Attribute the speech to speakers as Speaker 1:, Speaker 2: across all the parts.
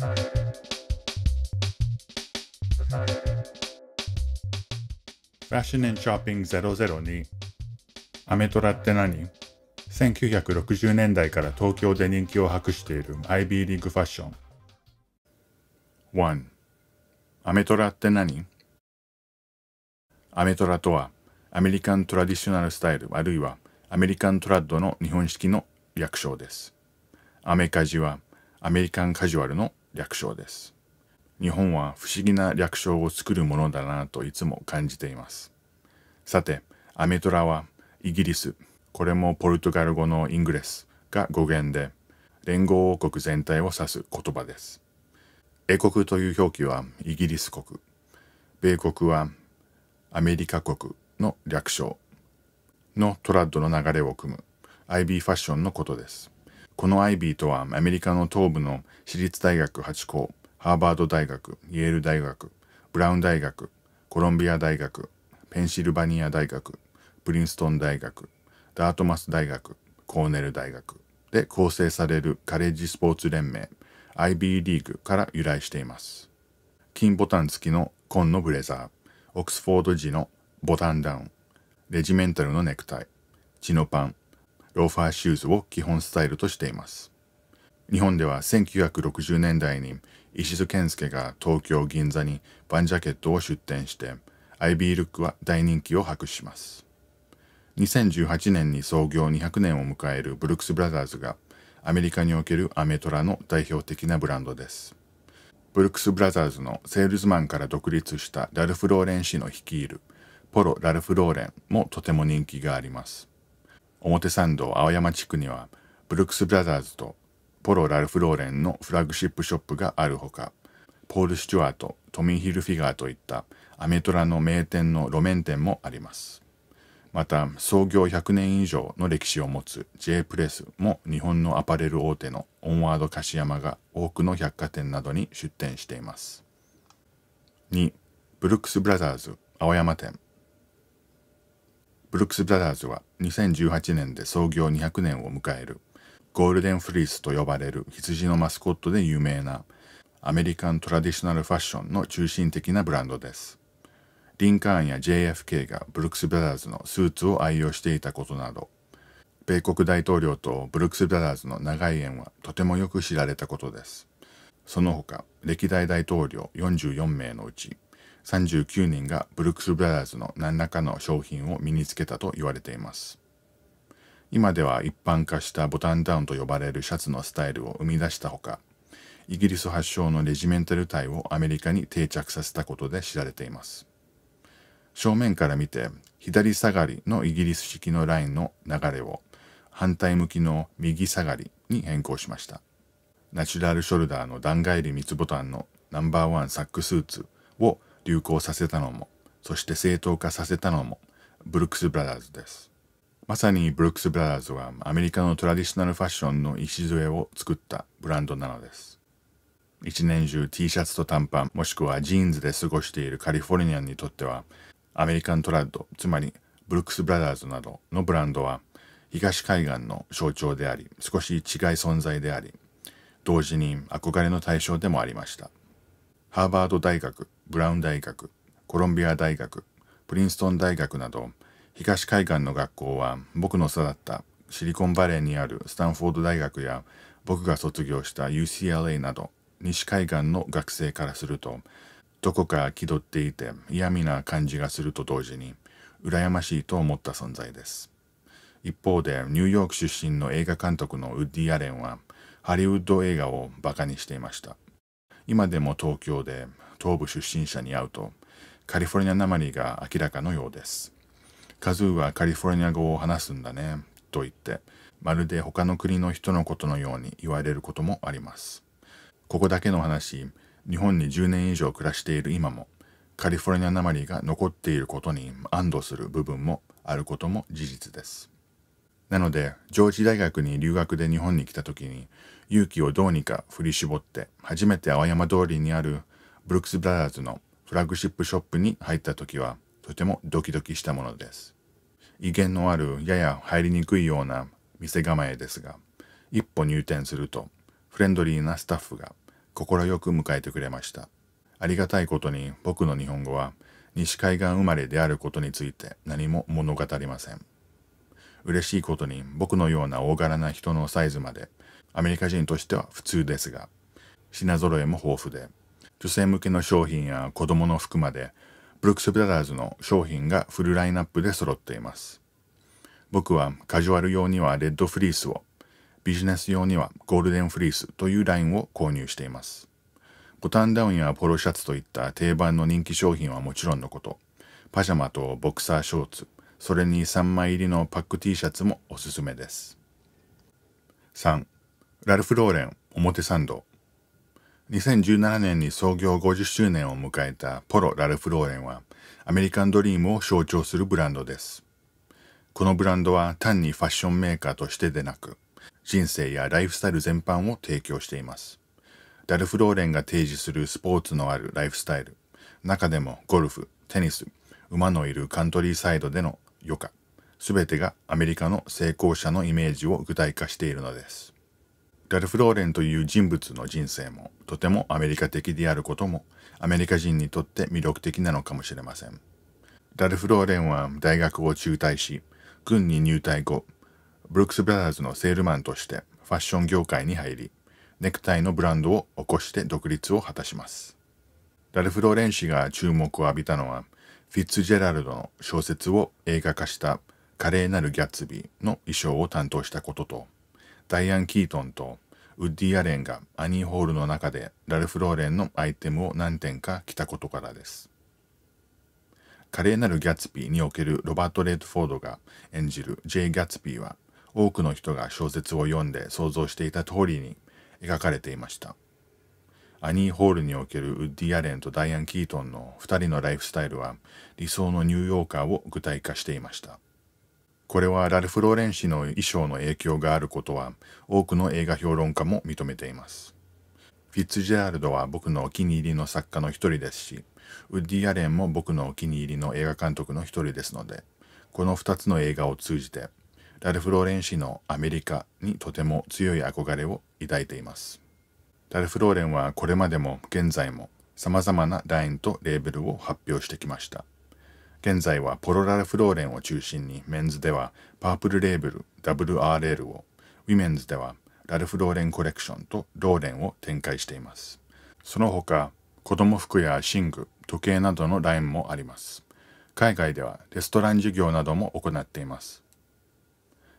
Speaker 1: フラッシュネンショッピング00 2アメトラって何 ?1960 年代から東京で人気を博している IB リーグファッション。1. アメトラって何アメトラとはアメリカントラディショナルスタイルあるいはアメリカントラッドの日本式の略称です。アメカジはアメリカンカジュアルの略称です。日本は不思議な略称を作るものだなといつも感じています。さて、アメトラはイギリス、これもポルトガル語のイングレスが語源で、連合王国全体を指す言葉です。英国という表記はイギリス国、米国はアメリカ国の略称のトラッドの流れを組む IB ファッションのことです。このアイビーとはアメリカの東部の私立大学8校、ハーバード大学、イェール大学、ブラウン大学、コロンビア大学、ペンシルバニア大学、プリンストン大学、ダートマス大学、コーネル大学で構成されるカレッジスポーツ連盟、IB リーグから由来しています。金ボタン付きの紺のブレザー、オックスフォード時のボタンダウン、レジメンタルのネクタイ、チノパン、ローファーシューズを基本スタイルとしています。日本では1960年代に石津健介が東京銀座にバンジャケットを出店してアイビールックは大人気を博します2018年に創業200年を迎えるブルックス・ブラザーズがアメリカにおけるアメトラの代表的なブランドですブルックス・ブラザーズのセールスマンから独立したラルフ・ローレン氏の率いるポロ・ラルフ・ローレンもとても人気があります表参道青山地区にはブルックス・ブラザーズとポロ・ラルフ・ローレンのフラッグシップショップがあるほかポール・シチュワートトミー・ヒルフィガーといったアメトラの名店の路面店もありますまた創業100年以上の歴史を持つ J プレスも日本のアパレル大手のオンワード樫山が多くの百貨店などに出店しています2ブルックス・ブラザーズ青山店ブルックス・ブラザーズは2018年で創業200年を迎えるゴールデンフリースと呼ばれる羊のマスコットで有名なアメリカントラディショナルファッションの中心的なブランドです。リンカーンや JFK がブルックス・ブラザーズのスーツを愛用していたことなど米国大統領とブルックス・ブラザーズの長い縁はとてもよく知られたことです。その他歴代大統領44名のうち39人がブルックス・ブラザーズの何らかの商品を身につけたと言われています今では一般化したボタンダウンと呼ばれるシャツのスタイルを生み出したほかイギリス発祥のレジメンタル隊をアメリカに定着させたことで知られています正面から見て左下がりのイギリス式のラインの流れを反対向きの右下がりに変更しましたナチュラルショルダーの段返り三つボタンのナンバーワンサックスーツを流行させたのもそして正当化させたのもブルックス・ブラザーズですまさにブルックス・ブラザーズはアメリカのトラディショナルファッションの礎を作ったブランドなのです一年中 T シャツと短パンもしくはジーンズで過ごしているカリフォルニアンにとってはアメリカントラッドつまりブルックス・ブラザーズなどのブランドは東海岸の象徴であり少し違い存在であり同時に憧れの対象でもありましたハーバード大学ブラウン大学コロンビア大学プリンストン大学など東海岸の学校は僕の育ったシリコンバレーにあるスタンフォード大学や僕が卒業した UCLA など西海岸の学生からするとどこか気取っていて嫌味な感じがすると同時に羨ましいと思った存在です一方でニューヨーク出身の映画監督のウッディ・アレンはハリウッド映画をバカにしていました今でも東京で東部出身者に会うとカリフォルニアなまりが明らかのようです。カズーはカリフォルニア語を話すんだねと言ってまるで他の国の人のことのように言われることもあります。ここだけの話日本に10年以上暮らしている今もカリフォルニアなまりが残っていることに安堵する部分もあることも事実です。なので上智大学に留学で日本に来た時に勇気をどうにか振り絞って初めて青山通りにあるブルックス・ブラザーズのフラッグシップショップに入った時はとてもドキドキしたものです。威厳のあるやや入りにくいような店構えですが一歩入店するとフレンドリーなスタッフが快く迎えてくれました。ありがたいことに僕の日本語は西海岸生まれであることについて何も物語りません。嬉しいことに僕のような大柄な人のサイズまでアメリカ人としては普通ですが品揃えも豊富で女性向けの商品や子供の服まで、ブルックス・ブラザーズの商品がフルラインナップで揃っています。僕はカジュアル用にはレッドフリースを、ビジネス用にはゴールデンフリースというラインを購入しています。ボタンダウンやポロシャツといった定番の人気商品はもちろんのこと、パジャマとボクサーショーツ、それに3枚入りのパック T シャツもおすすめです。3. ラルフ・ローレン表参道2017年に創業50周年を迎えたポロ・ラルフ・ローレンはアメリカンドリームを象徴するブランドです。このブランドは単にファッションメーカーとしてでなく人生やライフスタイル全般を提供しています。ラルフ・ローレンが提示するスポーツのあるライフスタイル中でもゴルフ、テニス、馬のいるカントリーサイドでの余暇全てがアメリカの成功者のイメージを具体化しているのです。ラルフ・ローレンという人物の人生もとてもアメリカ的であることもアメリカ人にとって魅力的なのかもしれません。ラルフ・ローレンは大学を中退し、軍に入隊後、ブルックス・ブラザーズのセールマンとしてファッション業界に入り、ネクタイのブランドを起こして独立を果たします。ラルフ・ローレン氏が注目を浴びたのは、フィッツジェラルドの小説を映画化した華麗なるギャッツビーの衣装を担当したことと、ダイアン・キートンとウッディ・アレンがアニーホールの中でラルフ・ローレンのアイテムを何点か着たことからです。華麗なるギャツビーにおけるロバート・レッドフォードが演じる J・ ギャツビーは多くの人が小説を読んで想像していた通りに描かれていました。アニー・ホールにおけるウッディ・アレンとダイアン・キートンの2人のライフスタイルは理想のニューヨーカーを具体化していました。これはラルフ・ローレン氏の衣装の影響があることは多くの映画評論家も認めています。フィッツジェラルドは僕のお気に入りの作家の一人ですし、ウッディ・アレンも僕のお気に入りの映画監督の一人ですので、この2つの映画を通じて、ラルフ・ローレン氏のアメリカにとても強い憧れを抱いています。ラルフ・ローレンはこれまでも現在も様々なラインとレーベルを発表してきました。現在はポロラルフローレンを中心にメンズではパープルレーブル WRL を、ウィメンズではラルフローレンコレクションとローレンを展開しています。その他、子供服や寝具、時計などのラインもあります。海外ではレストラン事業なども行っています。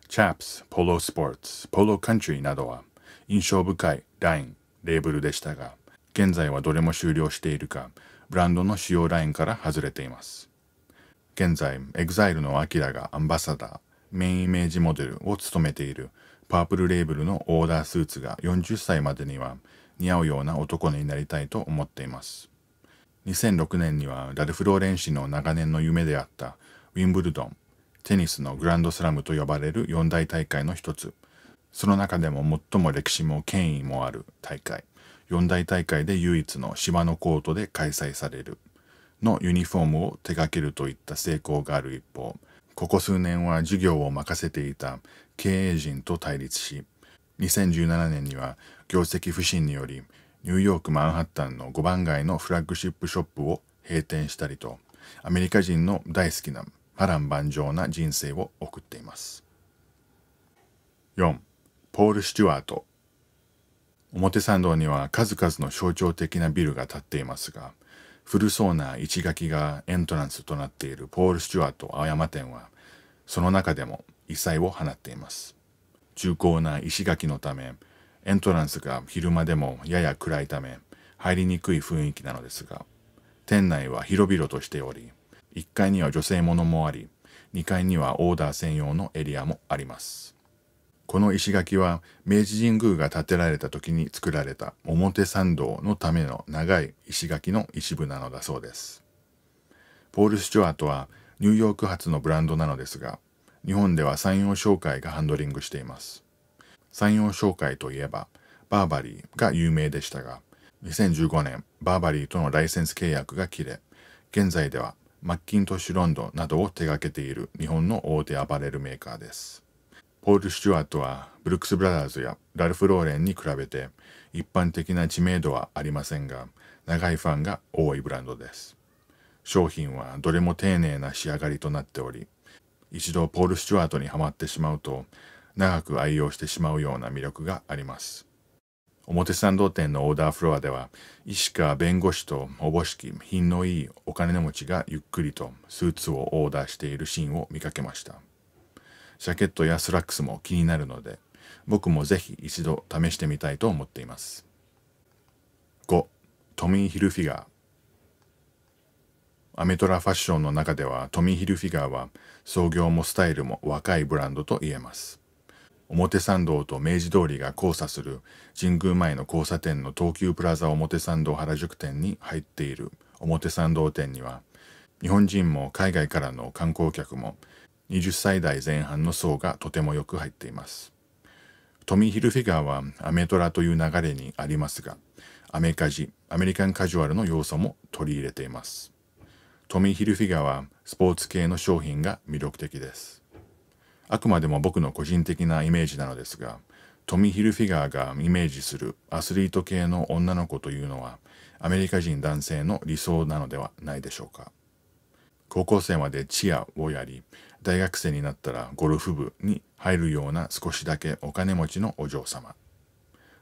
Speaker 1: Chaps、Polo Sports、Polo Country などは印象深いライン、レーブルでしたが、現在はどれも終了しているか、ブランドの主要ラインから外れています。現在 EXILE の AKIRA がアンバサダーメインイメージモデルを務めているパープルレーブルのオーダースーツが40歳までには似合うような男になりたいと思っています2006年にはラルフ・ローレン氏の長年の夢であったウィンブルドンテニスのグランドスラムと呼ばれる四大大会の一つその中でも最も歴史も権威もある大会四大大会で唯一の芝のコートで開催されるのユニフォームを手掛けるといった成功がある一方ここ数年は事業を任せていた経営陣と対立し2017年には業績不振によりニューヨークマンハッタンの5番街のフラッグシップショップを閉店したりとアメリカ人の大好きな波乱万丈な人生を送っています4ポール・スチュワート表参道には数々の象徴的なビルが建っていますが古そうな石垣がエントランスとなっているポール・スチュワート青山店はその中でも異彩を放っています重厚な石垣のためエントランスが昼間でもやや暗いため入りにくい雰囲気なのですが店内は広々としており1階には女性ものもあり2階にはオーダー専用のエリアもありますこの石垣は明治神宮が建てられた時に作られた表参道のための長い石垣の一部なのだそうですポール・スチュアートはニューヨーク発のブランドなのですが日本では山陽商会がハンドリングしています山陽商会といえばバーバリーが有名でしたが2015年バーバリーとのライセンス契約が切れ現在ではマッキントッシュロンドンなどを手掛けている日本の大手アパレルメーカーですポール・スチュワートはブルックス・ブラザーズやラルフ・ローレンに比べて一般的な知名度はありませんが長いファンが多いブランドです商品はどれも丁寧な仕上がりとなっており一度ポール・スチュワートにはまってしまうと長く愛用してしまうような魅力があります表参道店のオーダーフロアでは医師か弁護士とおぼしき品のいいお金の持ちがゆっくりとスーツをオーダーしているシーンを見かけましたジャケットやスラックスも気になるので僕もぜひ一度試してみたいと思っています5トミー・ヒルフィガーアメトラファッションの中ではトミー・ヒルフィガーは創業もスタイルも若いブランドと言えます表参道と明治通りが交差する神宮前の交差点の東急プラザ表参道原宿店に入っている表参道店には日本人も海外からの観光客も20歳代前半の層がとてもよく入っています。トミー・ヒルフィガーはアメトラという流れにありますが、アメカジ、アメリカンカジュアルの要素も取り入れています。トミー・ヒルフィガーはスポーツ系の商品が魅力的です。あくまでも僕の個人的なイメージなのですが、トミー・ヒルフィガーがイメージするアスリート系の女の子というのは、アメリカ人男性の理想なのではないでしょうか。高校生までチアをやり、大学生になったらゴルフ部に入るような少しだけお金持ちのお嬢様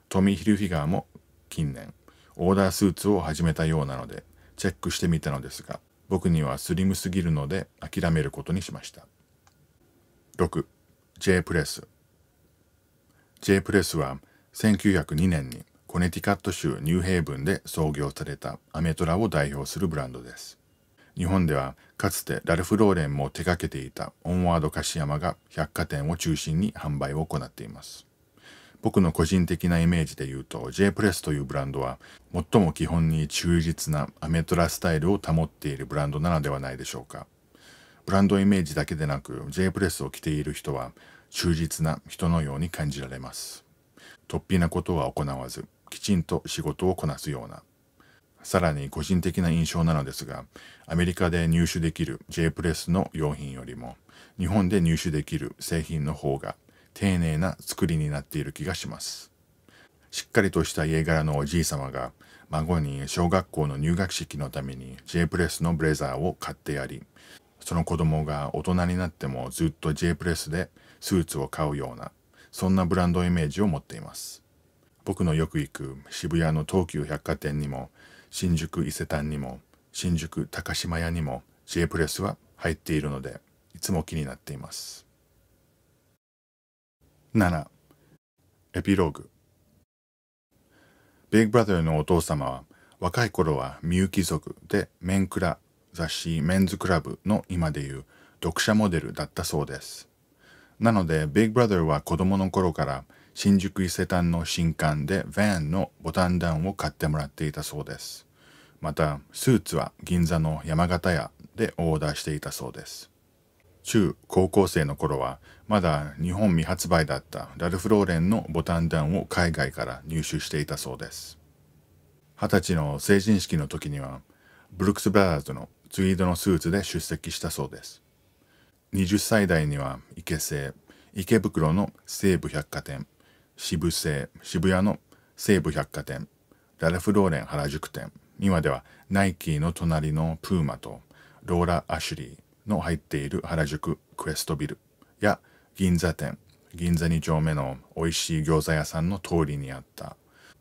Speaker 1: トミー・ヒルフィガーも近年オーダースーツを始めたようなのでチェックしてみたのですが僕にはスリムすぎるので諦めることにしました6 J プレス J プレスは1902年にコネティカット州ニューヘイブンで創業されたアメトラを代表するブランドです日本ではかつてラルフ・ローレンも手掛けていたオンワード樫山が百貨店を中心に販売を行っています僕の個人的なイメージで言うと J プレスというブランドは最も基本に忠実なアメトラスタイルを保っているブランドなのではないでしょうかブランドイメージだけでなく J プレスを着ている人は忠実な人のように感じられます突飛なことは行わずきちんと仕事をこなすようなさらに個人的な印象なのですが、アメリカで入手できる J プレスの用品よりも、日本で入手できる製品の方が丁寧な作りになっている気がします。しっかりとした家柄のおじい様が、孫に小学校の入学式のために J プレスのブレザーを買ってやり、その子供が大人になってもずっと J プレスでスーツを買うような、そんなブランドイメージを持っています。僕のよく行く渋谷の東急百貨店にも新宿伊勢丹にも新宿高島屋にも J プレスは入っているのでいつも気になっています7エピローグビッグブラザーのお父様は若い頃はみゆき族でメンクラ雑誌メンズクラブの今でいう読者モデルだったそうですなのでビッグブラザーは子供の頃から新宿伊勢丹の新刊で Van のボタンダウンを買ってもらっていたそうです。また、スーツは銀座の山形屋でオーダーしていたそうです。中高校生の頃はまだ日本未発売だったラルフ・ローレンのボタンダウンを海外から入手していたそうです二十歳の成人式の時にはブルックス・ブラザーズのツイードのスーツで出席したそうです20歳代には池製池袋の西武百貨店渋渋谷の西武百貨店ラルフ・ローレン原宿店今ではナイキの隣のプーマとローラ・アシュリーの入っている原宿クエストビルや銀座店銀座2丁目の美味しい餃子屋さんの通りにあった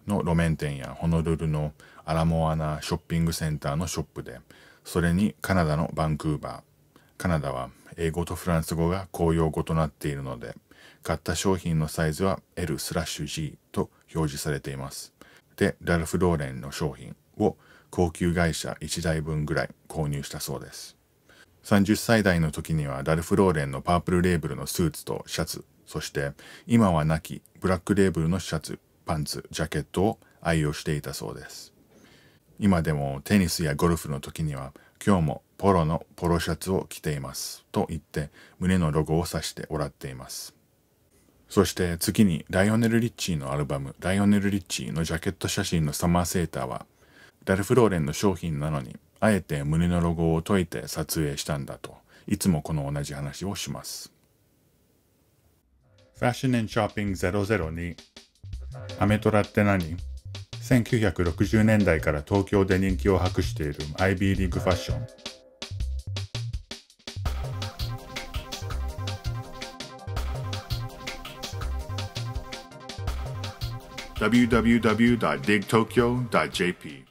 Speaker 1: の路面店やホノルルのアラモアナショッピングセンターのショップでそれにカナダのバンクーバーカナダは英語とフランス語が公用語となっているので買った商品のサイズは L スラッシュ G と表示されています。で、ラルフ・ローレンの商品を高級会社1台分ぐらい購入したそうです。30歳代の時にはラルフ・ローレンのパープルレーブルのスーツとシャツ、そして今は亡きブラックレーブルのシャツ、パンツ、ジャケットを愛用していたそうです。今でもテニスやゴルフの時には今日もポロのポロシャツを着ていますと言って胸のロゴを指してもらっています。そして次にライオネル・リッチーのアルバム「ライオネル・リッチー」のジャケット写真のサマーセーターはダルフ・ローレンの商品なのにあえて胸のロゴを解いて撮影したんだといつもこの同じ話をします。ファッション・エン・ショッピング002アメトラって何 ?1960 年代から東京で人気を博している IB リーグファッション。www.digtokyo.jp.